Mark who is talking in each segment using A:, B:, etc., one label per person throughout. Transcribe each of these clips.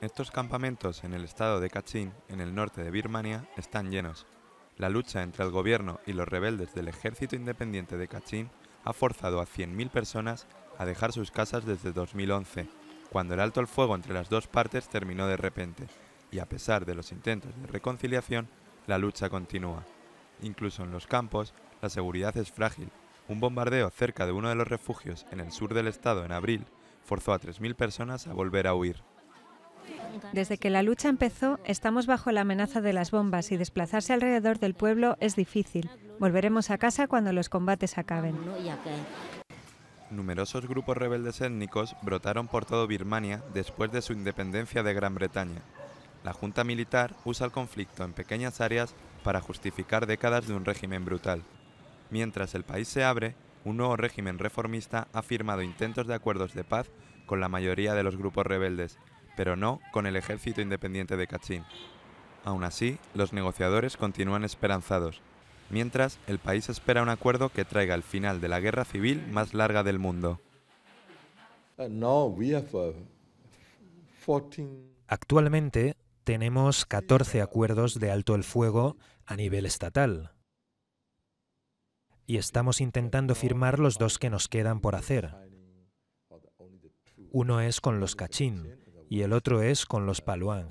A: Estos campamentos en el estado de Kachin, en el norte de Birmania, están llenos. La lucha entre el gobierno y los rebeldes del ejército independiente de Kachin ha forzado a 100.000 personas a dejar sus casas desde 2011, cuando el alto el fuego entre las dos partes terminó de repente, y a pesar de los intentos de reconciliación, la lucha continúa. Incluso en los campos, la seguridad es frágil. Un bombardeo cerca de uno de los refugios en el sur del estado en abril forzó a 3.000 personas a volver a huir.
B: Desde que la lucha empezó, estamos bajo la amenaza de las bombas y desplazarse alrededor del pueblo es difícil. Volveremos a casa cuando los combates acaben.
A: Numerosos grupos rebeldes étnicos brotaron por todo Birmania después de su independencia de Gran Bretaña. La Junta Militar usa el conflicto en pequeñas áreas para justificar décadas de un régimen brutal. Mientras el país se abre, un nuevo régimen reformista ha firmado intentos de acuerdos de paz con la mayoría de los grupos rebeldes, pero no con el ejército independiente de Kachin. Aún así, los negociadores continúan esperanzados. Mientras, el país espera un acuerdo que traiga el final de la guerra civil más larga del mundo. Uh, uh,
B: Actualmente tenemos 14 acuerdos de alto el fuego a nivel estatal y estamos intentando firmar los dos que nos quedan por hacer. Uno es con los Kachin y el otro es con los Paluang.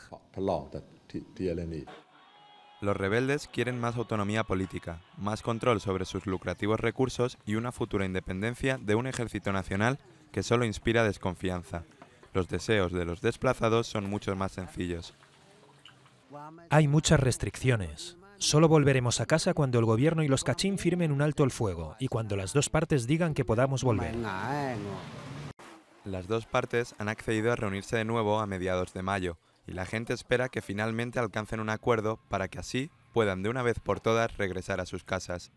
A: Los rebeldes quieren más autonomía política, más control sobre sus lucrativos recursos y una futura independencia de un ejército nacional que solo inspira desconfianza. Los deseos de los desplazados son mucho más sencillos.
B: Hay muchas restricciones. Solo volveremos a casa cuando el gobierno y los cachín firmen un alto el fuego y cuando las dos partes digan que podamos volver. Eh,
A: las dos partes han accedido a reunirse de nuevo a mediados de mayo y la gente espera que finalmente alcancen un acuerdo para que así puedan de una vez por todas regresar a sus casas.